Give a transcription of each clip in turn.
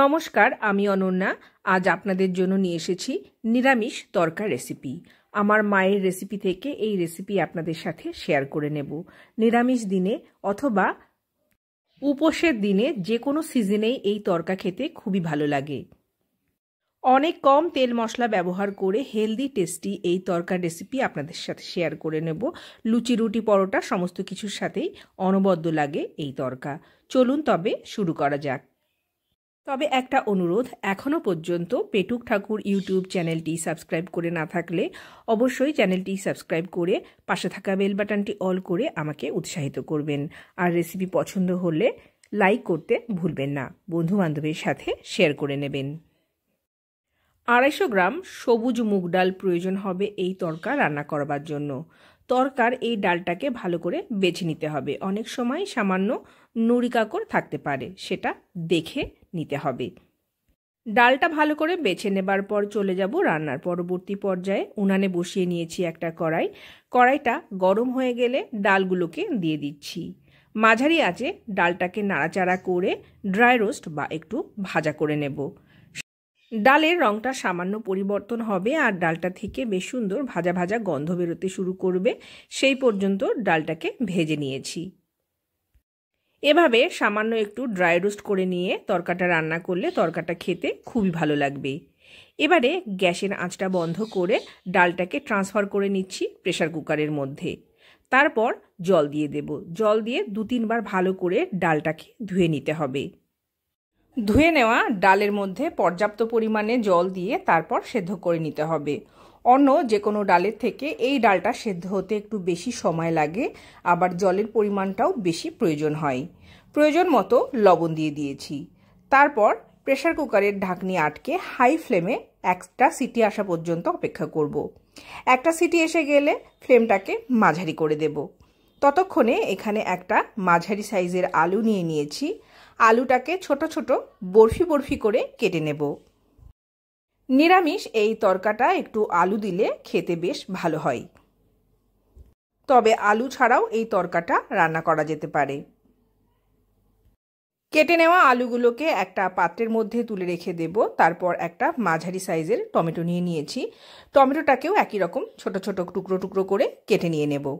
নমস্কার আমি অনন্যা আজ আপনাদের জন্য নিয়ে এসেছি নিরামিষ তরকা রেসিপি আমার মায়ের রেসিপি থেকে এই রেসিপি আপনাদের সাথে শেয়ার করে নেব নিরামিষ দিনে অথবা উপোসের দিনে যে কোনো সিজনেই এই তরকা খেতে খুবই ভালো লাগে অনেক কম তেল মশলা ব্যবহার করে হেলদি টেস্টি এই তরকার রেসিপি আপনাদের সাথে শেয়ার করে নেব লুচি রুটি পরোটা সমস্ত কিছুর সাথেই অনবদ্য লাগে এই তরকা চলুন তবে শুরু করা যাক তবে একটা অনুরোধ এখনও পর্যন্ত পেটুক ঠাকুর ইউটিউব চ্যানেলটি সাবস্ক্রাইব করে না থাকলে অবশ্যই চ্যানেলটি সাবস্ক্রাইব করে পাশে থাকা বেল বাটনটি অল করে আমাকে উৎসাহিত করবেন আর রেসিপি পছন্দ হলে লাইক করতে ভুলবেন না বন্ধু বান্ধবের সাথে শেয়ার করে নেবেন আড়াইশো গ্রাম সবুজ মুগ ডাল প্রয়োজন হবে এই তরকা রান্না করবার জন্য তরকার এই ডালটাকে ভালো করে বেছে নিতে হবে অনেক সময় সামান্য নুড়ি কাকড় থাকতে পারে সেটা দেখে নিতে হবে ডালটা ভালো করে বেছে নেবার পর চলে যাব রান্নার পরবর্তী পর্যায়ে উনানে বসিয়ে নিয়েছি একটা কড়াই কড়াইটা গরম হয়ে গেলে ডালগুলোকে দিয়ে দিচ্ছি মাঝারি আছে ডালটাকে নাড়াচাড়া করে ড্রাই রোস্ট বা একটু ভাজা করে নেব ডালের রঙটা সামান্য পরিবর্তন হবে আর ডালটা থেকে বেশ সুন্দর ভাজা ভাজা গন্ধ বেরোতে শুরু করবে সেই পর্যন্ত ডালটাকে ভেজে নিয়েছি এভাবে সামান্য একটু ড্রাই রোস্ট করে নিয়ে তরকাটা রান্না করলে তরকাটা খেতে খুবই ভালো লাগবে এবারে গ্যাসের আঁচটা বন্ধ করে ডালটাকে ট্রান্সফার করে নিচ্ছি প্রেশার কুকারের মধ্যে তারপর জল দিয়ে দেব জল দিয়ে দু তিনবার ভালো করে ডালটাকে ধুয়ে নিতে হবে ধুয়ে নেওয়া ডালের মধ্যে পর্যাপ্ত পরিমাণে জল দিয়ে তারপর সেদ্ধ করে নিতে হবে অন্য যে কোনো ডালের থেকে এই ডালটা সেদ্ধ হতে একটু বেশি সময় লাগে আবার জলের পরিমাণটাও বেশি প্রয়োজন হয় প্রয়োজন মতো লবণ দিয়ে দিয়েছি তারপর প্রেশার কুকারের ঢাকনি আটকে হাই ফ্লেমে একটা সিটি আসা পর্যন্ত অপেক্ষা করব। একটা সিটি এসে গেলে ফ্লেমটাকে মাঝারি করে দেবো ততক্ষণে এখানে একটা মাঝারি সাইজের আলু নিয়ে নিয়েছি আলুটাকে ছোট ছোট বরফি বরফি করে কেটে নেব নিরামিষ এই তরকাটা একটু আলু দিলে খেতে বেশ ভালো হয় তবে আলু ছাড়াও এই তরকাটা রান্না করা যেতে পারে কেটে নেওয়া আলুগুলোকে একটা পাত্রের মধ্যে তুলে রেখে দেব তারপর একটা মাঝারি সাইজের টমেটো নিয়ে নিয়েছি টমেটোটাকেও একই রকম ছোট ছোট টুকরো টুকরো করে কেটে নিয়ে নেবো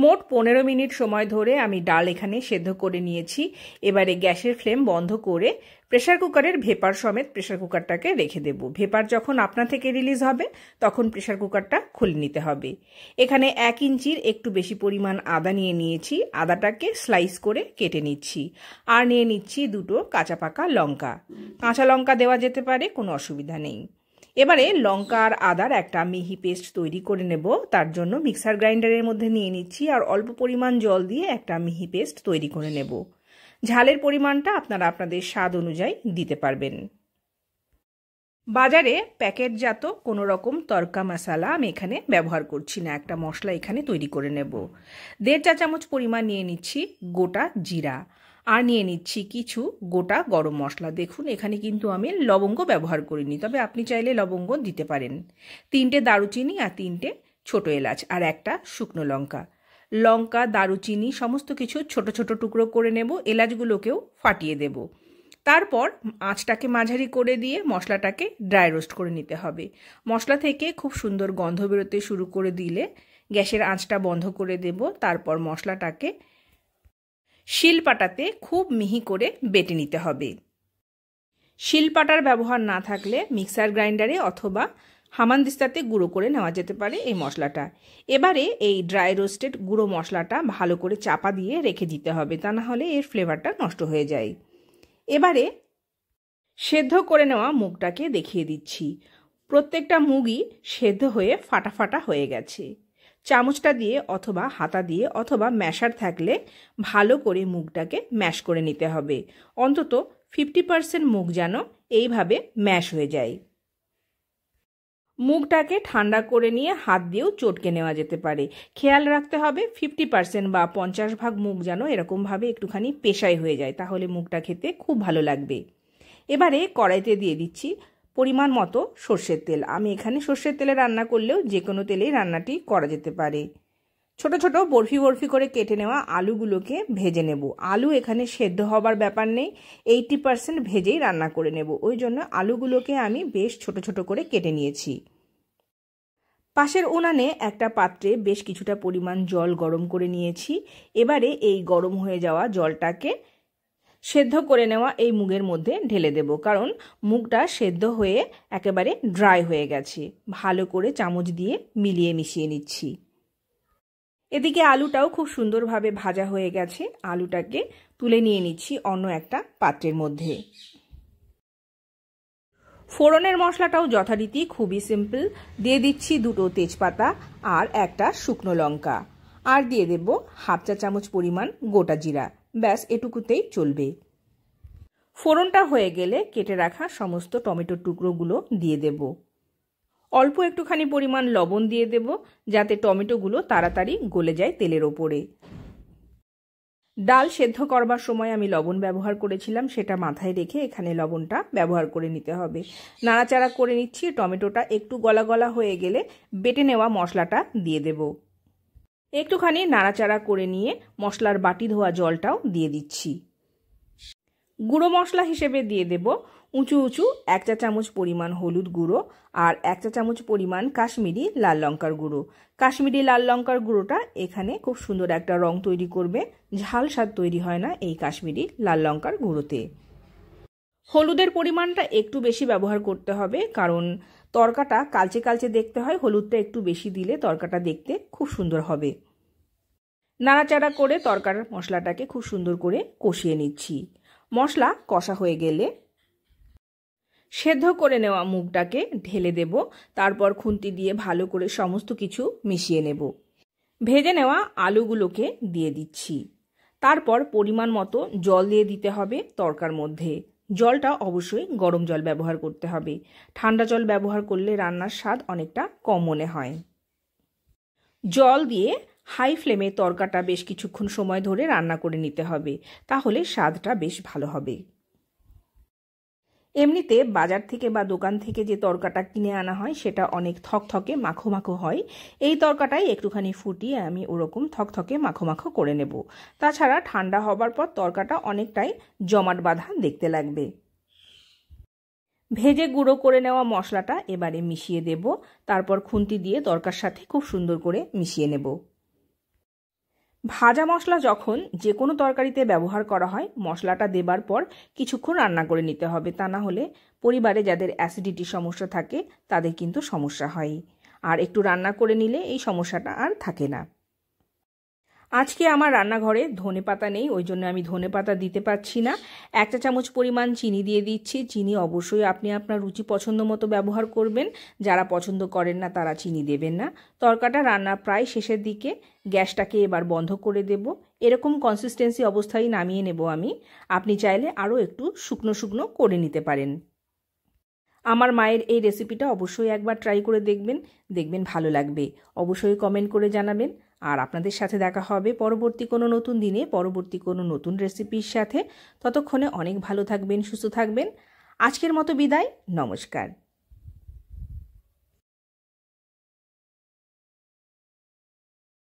মোট পনেরো মিনিট সময় ধরে আমি ডাল এখানে সেদ্ধ করে নিয়েছি এবারে গ্যাসের ফ্লেম বন্ধ করে প্রেশার কুকারের ভেপার সমেত প্রেশার কুকারটাকে রেখে দেব ভেপার যখন আপনা থেকে রিলিজ হবে তখন প্রেশার কুকারটা খুলে নিতে হবে এখানে এক ইঞ্চির একটু বেশি পরিমাণ আদা নিয়ে নিয়েছি আদাটাকে স্লাইস করে কেটে নিচ্ছি আর নিয়ে নিচ্ছি দুটো কাঁচা পাকা লঙ্কা কাঁচা লঙ্কা দেওয়া যেতে পারে কোনো অসুবিধা নেই এবারে লঙ্কা আর আদার একটা মিহি পেস্ট তৈরি করে নেব তার জন্য মিক্সার গ্রাইন্ডারের মধ্যে নিয়ে নিচ্ছি আর অল্প পরিমাণ জল দিয়ে একটা মিহি পেস্ট তৈরি করে নেব ঝালের পরিমাণটা আপনারা আপনাদের স্বাদ অনুযায়ী দিতে পারবেন বাজারে প্যাকেটজাত কোনো রকম তরকা মশালা আমি এখানে ব্যবহার করছি না একটা মশলা এখানে তৈরি করে নেব দেড় চা চামচ পরিমাণ নিয়ে নিচ্ছি গোটা জিরা আর নিয়ে নিচ্ছি কিছু গোটা গরম মশলা দেখুন এখানে কিন্তু আমি লবঙ্গ ব্যবহার করিনি তবে আপনি চাইলে লবঙ্গ দিতে পারেন তিনটে দারুচিনি আর তিনটে ছোট এলাচ আর একটা শুকনো লঙ্কা লঙ্কা দারুচিনি সমস্ত কিছু ছোট ছোট টুকরো করে নেব এলাচগুলোকেও ফাটিয়ে দেব তারপর আঁচটাকে মাঝারি করে দিয়ে মশলাটাকে ড্রাই রোস্ট করে নিতে হবে মশলা থেকে খুব সুন্দর গন্ধ বেরোতে শুরু করে দিলে গ্যাসের আঁচটা বন্ধ করে দেব তারপর মশলাটাকে শিলপাটাতে খুব মিহি করে বেটে নিতে হবে শিলপাটার ব্যবহার না থাকলে মিক্সার গ্রাইন্ডারে অথবা হামানদিস্তাতে গুঁড়ো করে নেওয়া যেতে পারে এই মশলাটা এবারে এই ড্রাই রোস্টেড গুঁড়ো মশলাটা ভালো করে চাপা দিয়ে রেখে দিতে হবে তা না হলে এর ফ্লেভারটা নষ্ট হয়ে যায় এবারে সেদ্ধ করে নেওয়া মুগটাকে দেখিয়ে দিচ্ছি প্রত্যেকটা মুগই সেদ্ধ হয়ে ফাটাফাটা হয়ে গেছে চামচটা দিয়ে অথবা হাতা দিয়ে অথবা ম্যাশার থাকলে ভালো করে মুখটাকে ম্যাশ করে নিতে হবে অন্তত ফিফটি পারসেন্ট মুখ যেন এইভাবে ম্যাশ হয়ে যায় মুখটাকে ঠান্ডা করে নিয়ে হাত দিয়েও চটকে নেওয়া যেতে পারে খেয়াল রাখতে হবে ফিফটি পার্সেন্ট বা পঞ্চাশ ভাগ মুখ যেন এরকমভাবে একটুখানি পেশাই হয়ে যায় তাহলে মুখটা খেতে খুব ভালো লাগবে এবারে কড়াইতে দিয়ে দিচ্ছি পরিমাণ মতো সর্ষের তেল আমি এখানে সর্ষের তেলে রান্না করলেও যে কোনো তেলেই রান্নাটি করা যেতে পারে ছোট ছোট বরফি বরফি করে কেটে নেওয়া আলুগুলোকে ভেজে নেব আলু এখানে সেদ্ধ হবার ব্যাপার নেই এইটি পারসেন্ট ভেজেই রান্না করে নেব ওই জন্য আলুগুলোকে আমি বেশ ছোট ছোট করে কেটে নিয়েছি পাশের উনানে একটা পাত্রে বেশ কিছুটা পরিমাণ জল গরম করে নিয়েছি এবারে এই গরম হয়ে যাওয়া জলটাকে সেদ্ধ করে নেওয়া এই মুগের মধ্যে ঢেলে দেব কারণ মুগটা সেদ্ধ হয়ে একেবারে ড্রাই হয়ে গেছে ভালো করে চামচ দিয়ে মিলিয়ে মিশিয়ে নিচ্ছি এদিকে আলুটাও খুব সুন্দরভাবে ভাজা হয়ে গেছে আলুটাকে তুলে নিয়ে নিচ্ছি অন্য একটা পাত্রের মধ্যে ফোড়নের মশলাটাও যথারীতি খুবই সিম্পল দিয়ে দিচ্ছি দুটো তেজপাতা আর একটা শুকনো লঙ্কা আর দিয়ে দেব হাফ চা চামচ পরিমাণ গোটা জিরা ব্যাস এটুকুতেই চলবে ফোড়নটা হয়ে গেলে কেটে রাখা সমস্ত টমেটোর টুকরোগুলো দিয়ে দেব অল্প একটুখানি পরিমাণ লবণ দিয়ে দেব যাতে টমেটোগুলো তাড়াতাড়ি গলে যায় তেলের ওপরে ডাল সেদ্ধ করবার সময় আমি লবণ ব্যবহার করেছিলাম সেটা মাথায় রেখে এখানে লবণটা ব্যবহার করে নিতে হবে নাড়াচাড়া করে নিচ্ছি টমেটোটা একটু গলা গলা হয়ে গেলে বেটে নেওয়া মশলাটা দিয়ে দেবো একটুখানি নাড়াচাড়া করে নিয়ে মশলার বাটি ধোয়া জলটাও দিয়ে দিচ্ছি গুঁড়ো মশলা হিসেবে দিয়ে দেব উঁচু উঁচু এক চা চামচ পরিমাণ হলুদ গুঁড়ো আর এক চা চামচ পরিমাণ কাশ্মীরি লাল লঙ্কার গুঁড়ো কাশ্মীরি লাল লঙ্কার গুঁড়োটা এখানে খুব সুন্দর একটা রং তৈরি করবে ঝাল স্বাদ তৈরি হয় না এই কাশ্মীরি লাল লঙ্কার গুঁড়োতে হলুদের পরিমাণটা একটু বেশি ব্যবহার করতে হবে কারণ তরকাটা কালচে কালচে দেখতে হয় হলুদটা একটু বেশি দিলে তরকাটা দেখতে খুব সুন্দর হবে নাড়াচাড়া করে তরকার মশলাটাকে খুব সুন্দর করে কষিয়ে নিচ্ছি মশলা কষা হয়ে গেলে সেদ্ধ করে নেওয়া মুগটাকে ঢেলে দেব তারপর খুন্তি দিয়ে ভালো করে সমস্ত কিছু মিশিয়ে নেব ভেজে নেওয়া আলুগুলোকে দিয়ে দিচ্ছি তারপর পরিমাণ মতো জল দিয়ে দিতে হবে তরকার মধ্যে জলটা অবশ্যই গরম জল ব্যবহার করতে হবে ঠান্ডা জল ব্যবহার করলে রান্নার স্বাদ অনেকটা কম মনে হয় জল দিয়ে হাই ফ্লেমে তরকাটা বেশ কিছুক্ষণ সময় ধরে রান্না করে নিতে হবে তাহলে স্বাদটা বেশ ভালো হবে এমনিতে বাজার থেকে বা দোকান থেকে যে তরকাটা কিনে আনা হয় সেটা অনেক থকথকে মাখো মাখো হয় এই তরকাটাই একটুখানি ফুটিয়ে আমি ওরকম থকথকে মাখো মাখো করে নেব তাছাড়া ঠান্ডা হবার পর তরকাটা অনেকটাই জমাট বাঁধা দেখতে লাগবে ভেজে গুঁড়ো করে নেওয়া মশলাটা এবারে মিশিয়ে দেব তারপর খুন্তি দিয়ে তরকার সাথে খুব সুন্দর করে মিশিয়ে নেব ভাজা মশলা যখন যে কোনো তরকারিতে ব্যবহার করা হয় মশলাটা দেবার পর কিছুক্ষণ রান্না করে নিতে হবে তা না হলে পরিবারে যাদের অ্যাসিডিটি সমস্যা থাকে তাদের কিন্তু সমস্যা হয় আর একটু রান্না করে নিলে এই সমস্যাটা আর থাকে না আজকে আমার রান্নাঘরে ধনে পাতা নেই ওই জন্য আমি ধনে পাতা দিতে পারছি না একটা চামচ পরিমাণ চিনি দিয়ে দিচ্ছি চিনি অবশ্যই আপনি আপনার রুচি পছন্দ মতো ব্যবহার করবেন যারা পছন্দ করেন না তারা চিনি দেবেন না তরকাটা রান্না প্রায় শেষের দিকে গ্যাসটাকে এবার বন্ধ করে দেব এরকম কনসিস্টেন্সি অবস্থায় নামিয়ে নেব আমি আপনি চাইলে আরও একটু শুকনো শুকনো করে নিতে পারেন আমার মায়ের এই রেসিপিটা অবশ্যই একবার ট্রাই করে দেখবেন দেখবেন ভালো লাগবে অবশ্যই কমেন্ট করে জানাবেন আর আপনাদের সাথে দেখা হবে পরবর্তী কোনো নতুন দিনে পরবর্তী কোনো নতুন রেসিপির সাথে ততক্ষণে অনেক ভালো থাকবেন সুস্থ থাকবেন আজকের মতো বিদায় নমস্কার